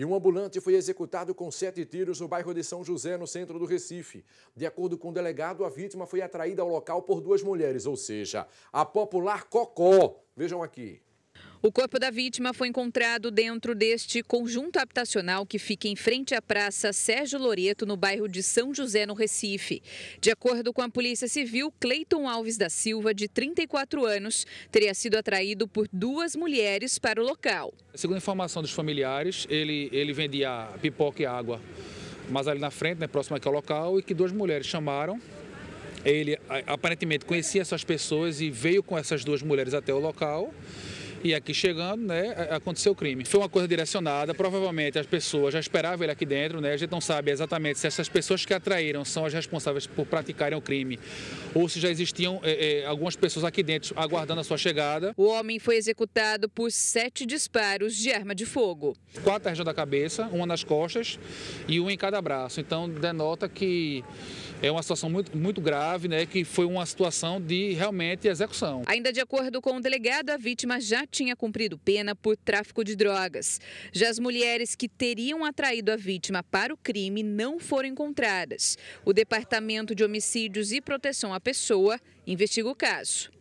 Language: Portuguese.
E um ambulante foi executado com sete tiros no bairro de São José, no centro do Recife. De acordo com o delegado, a vítima foi atraída ao local por duas mulheres, ou seja, a popular Cocó. Vejam aqui. O corpo da vítima foi encontrado dentro deste conjunto habitacional que fica em frente à Praça Sérgio Loreto, no bairro de São José, no Recife. De acordo com a Polícia Civil, Cleiton Alves da Silva, de 34 anos, teria sido atraído por duas mulheres para o local. Segundo a informação dos familiares, ele, ele vendia pipoca e água, mas ali na frente, né, próximo aqui ao local, e que duas mulheres chamaram ele aparentemente conhecia essas pessoas e veio com essas duas mulheres até o local e aqui chegando, né, aconteceu o crime. Foi uma coisa direcionada, provavelmente as pessoas já esperavam ele aqui dentro, né? A gente não sabe exatamente se essas pessoas que atraíram são as responsáveis por praticarem o crime ou se já existiam é, é, algumas pessoas aqui dentro aguardando a sua chegada. O homem foi executado por sete disparos de arma de fogo. Quatro na região da cabeça, uma nas costas e um em cada braço. Então denota que é uma situação muito, muito grave, né? Que foi uma situação de realmente execução. Ainda de acordo com o delegado, a vítima já tinha cumprido pena por tráfico de drogas. Já as mulheres que teriam atraído a vítima para o crime não foram encontradas. O Departamento de Homicídios e Proteção à Pessoa investiga o caso.